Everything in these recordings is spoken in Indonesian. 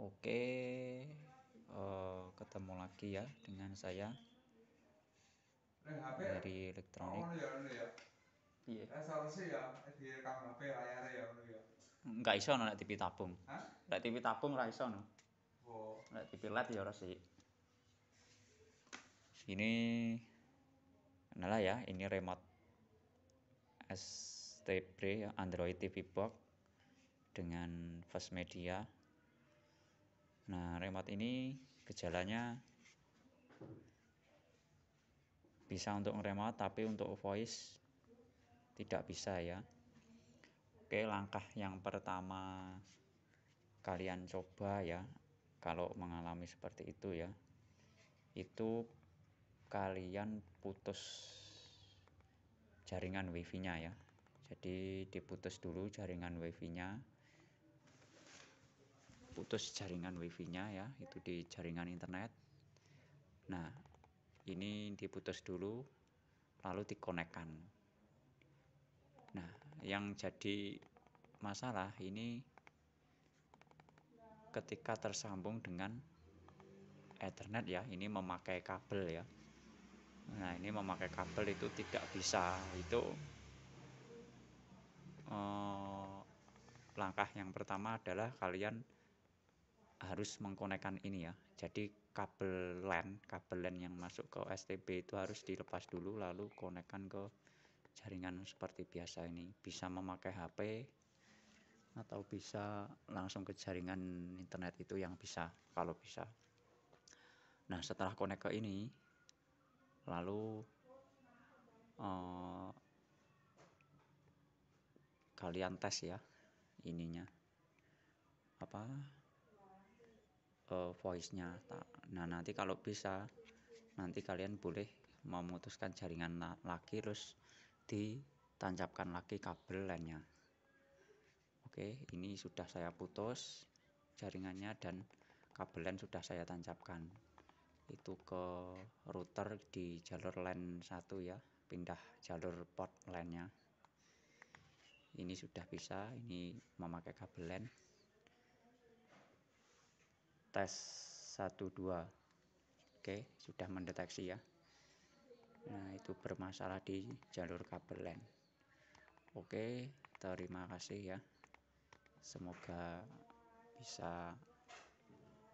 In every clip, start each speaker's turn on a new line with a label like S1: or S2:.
S1: Oke, uh, ketemu lagi ya dengan saya dari elektronik. Iya. iya, iya. iya. Enggak ya, ya, ya. iso nek TV tabung. Nek TV tabung ora iso no. Nek oh. TV LED ya ora sih. Ini nala ya, ini remote STB ya, Android TV Box dengan fast media ini gejalanya bisa untuk remote tapi untuk voice tidak bisa ya oke langkah yang pertama kalian coba ya kalau mengalami seperti itu ya itu kalian putus jaringan wifi nya ya jadi diputus dulu jaringan wifi nya putus jaringan wifi-nya ya, itu di jaringan internet. Nah, ini diputus dulu lalu dikonekkan. Nah, yang jadi masalah ini ketika tersambung dengan Ethernet ya, ini memakai kabel ya. Nah, ini memakai kabel itu tidak bisa itu eh, langkah yang pertama adalah kalian harus mengkonekkan ini ya. Jadi kabel LAN, kabel LAN yang masuk ke STB itu harus dilepas dulu lalu konekkan ke jaringan seperti biasa ini. Bisa memakai HP atau bisa langsung ke jaringan internet itu yang bisa kalau bisa. Nah, setelah konek ke ini lalu eh, kalian tes ya ininya apa uh, voice-nya. Nah, nanti kalau bisa nanti kalian boleh memutuskan jaringan lagi terus ditancapkan lagi kabel lainnya. Oke, ini sudah saya putus jaringannya dan kabel LAN sudah saya tancapkan. Itu ke router di jalur LAN satu ya, pindah jalur port lan Ini sudah bisa, ini memakai kabel LAN tes 1 2 oke sudah mendeteksi ya nah itu bermasalah di jalur kabel LAN oke terima kasih ya semoga bisa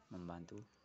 S1: membantu